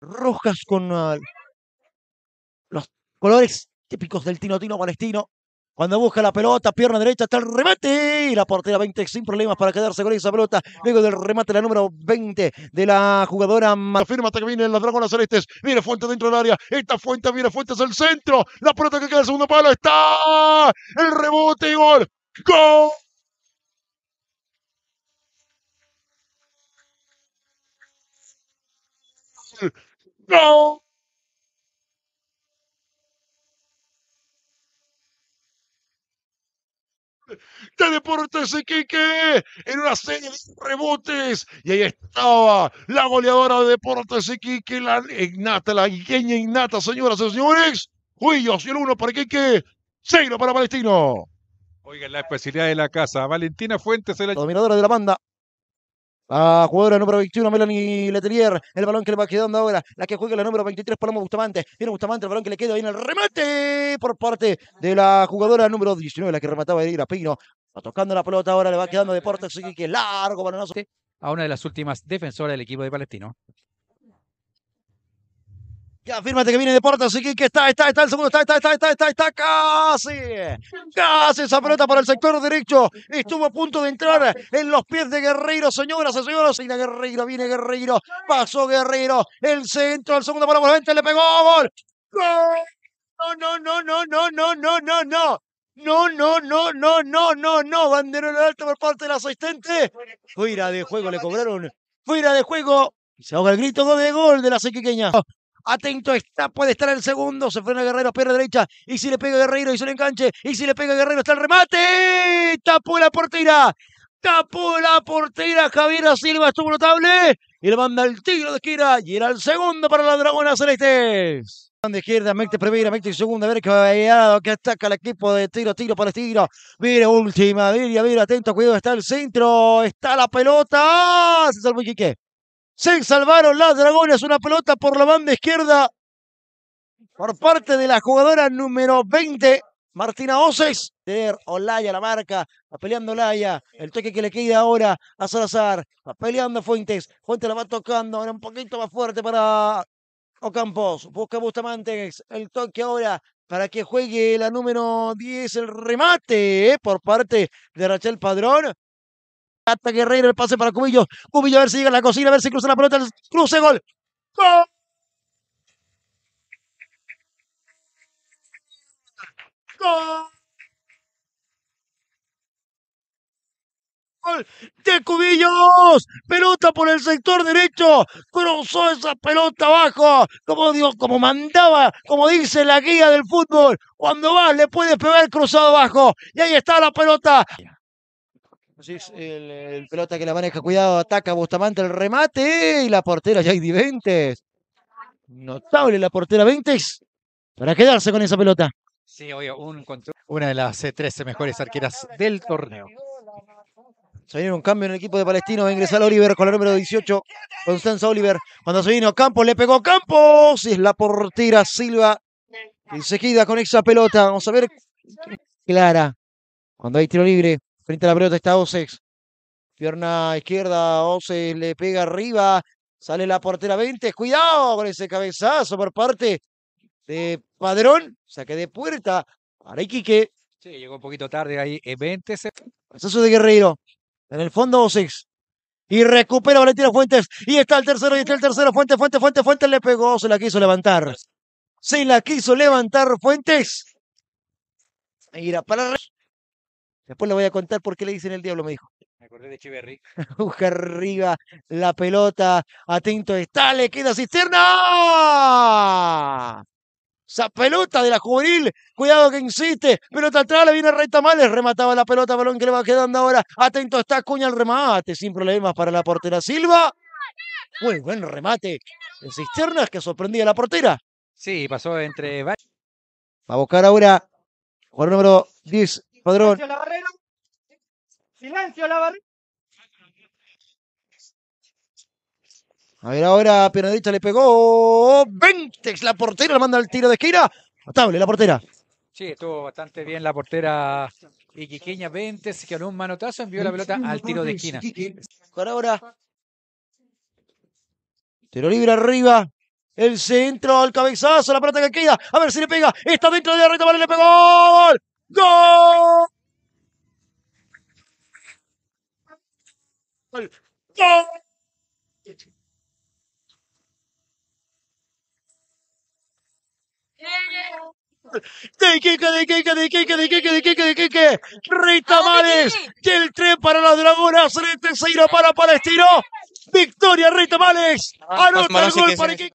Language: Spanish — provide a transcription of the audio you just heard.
rojas con ah, los colores típicos del Tino palestino. Cuando busca la pelota, pierna derecha, está el remate. Y la portera 20 sin problemas para quedarse con esa pelota. Luego del remate, la número 20 de la jugadora. Firma hasta que viene las dragonas Celestes. Viene Fuente dentro del área. Esta Fuente, viene Fuentes el centro. La pelota que queda en segundo palo está. El rebote y gol. ¡Gol! No. Te deportes que en una serie de rebotes. Y ahí estaba la goleadora de Deportes Quique, la Ignata, la Igueña Ignata, señoras y señores. Huillos y el uno para Iquique, 0 para Palestino. Oigan, la especialidad de la casa. Valentina Fuentes, la dominadora de la banda, la jugadora número 21, Melanie Letelier. El balón que le va quedando ahora. La que juega la número 23, Paloma Bustamante. Viene Bustamante, el balón que le queda ahí en el remate por parte de la jugadora número 19, la que remataba Edira Pino. Va tocando la pelota ahora, le va quedando Deportes. Así que largo, balonazo. A una de las últimas defensoras del equipo de Palestino. Ya fírmate que viene deporte, así que está, está, está, el segundo, está, está, está, está, está, está, casi, casi esa pelota para el sector derecho. Estuvo a punto de entrar en los pies de Guerrero, señoras y señores. Viene Guerrero, viene Guerrero. pasó Guerrero. el centro, el segundo para volante. le pegó, gol. No, no, no, no, no, no, no, no, no. No, no, no, no, no, no, no. Banderón alto por parte del asistente. Fuera de juego le cobraron. Fuera de juego. Se ahoga el grito de gol de la sequiqueña. Atento, está, puede estar el segundo. Se frena Guerrero, pierna derecha. Y si le pega Guerrero, y se le enganche. Y si le pega Guerrero, está el remate. Tapó la portera. Tapó la portera. Javier Silva estuvo notable. Y le manda el tiro de esquina. Y era el segundo para la Dragona Celestes de izquierda, Mecte primera, Mecte segunda, ver que ataca el equipo de tiro, tiro para el tiro. Mira, última, mira, mira, atento, cuidado, está el centro, está la pelota. Se salvó Quique. Se salvaron las dragones. Una pelota por la banda izquierda por parte de la jugadora número 20, Martina Oces. De Olaya la marca, va peleando Olaya, el toque que le queda ahora a Salazar, va peleando Fuentes, Fuentes la va tocando, ahora un poquito más fuerte para Ocampos, busca Bustamante, el toque ahora para que juegue la número 10, el remate eh, por parte de Rachel Padrón, hasta Guerrero, el pase para Cubillo. Cubillo a ver si llega a la cocina, a ver si cruza la pelota. Cruce, gol. ¡Gol! ¡Gol! ¡De Cubillos! Pelota por el sector derecho. Cruzó esa pelota abajo. Como, digo, como mandaba, como dice la guía del fútbol. Cuando vas, le puedes pegar cruzado abajo. Y ahí está la pelota el, el, pelota que la maneja, cuidado, ataca Bustamante, el remate y la portera Jaidi Ventes. Notable la portera Ventes para quedarse con esa pelota. Sí, oye, una de las 13 eh, mejores arqueras del torneo. Se viene un cambio en el equipo de Palestino. Va a ingresar Oliver con el número 18. Constanza Oliver. Cuando se vino Campos, le pegó Campos. Y es la portera Silva. Enseguida con esa pelota. Vamos a ver. Clara. Cuando hay tiro libre. Frente a la pelota está Osex. Pierna izquierda, Osex le pega arriba. Sale la portera 20. Cuidado con ese cabezazo por parte de Padrón. Saque de puerta para Iquique. Sí, llegó un poquito tarde ahí. 20 eh, Cabezazo de Guerrero. En el fondo Osex. Y recupera Valentino Fuentes. Y está el tercero, y está el tercero. Fuentes, Fuentes, Fuentes, Fuentes le pegó. Se la quiso levantar. Se la quiso levantar Fuentes. Mira para Después le voy a contar por qué le dicen el diablo, me dijo. Me acordé de Chiverri. Busca arriba la pelota. Atento está, le queda cisterna. Esa pelota de la juvenil. Cuidado que insiste. Pelota atrás, le viene recta mal. Remataba la pelota, balón que le va quedando ahora. Atento está Cuña el remate. Sin problemas para la portera Silva. Muy buen remate. cisterna cisternas que sorprendía a la portera. Sí, pasó entre. Va a buscar ahora. Jugador número 10, Padrón. Silencio la barrera. Silencio la barrera. A ver ahora, Pernadita le pegó. Ventex, la portera, le manda al tiro de esquina. Notable la portera. Sí, estuvo bastante bien la portera Iquiqueña Ventex, que con un manotazo envió la pelota al tiro de esquina. Por ahora. Tiro libre arriba. El centro, al cabezazo, la pelota que queda. A ver si le pega. Está dentro de la reta, vale, le pegó. ¡Gol! ¡Gol! ¡Gol! De Kike, de Kike, de Kike, de Kike, de Quique, de Kike! Rita Mares, del tren para la dragonas, Celeste Seiro para Palestino. Victoria, Rita Males! Anota el gol para Quique.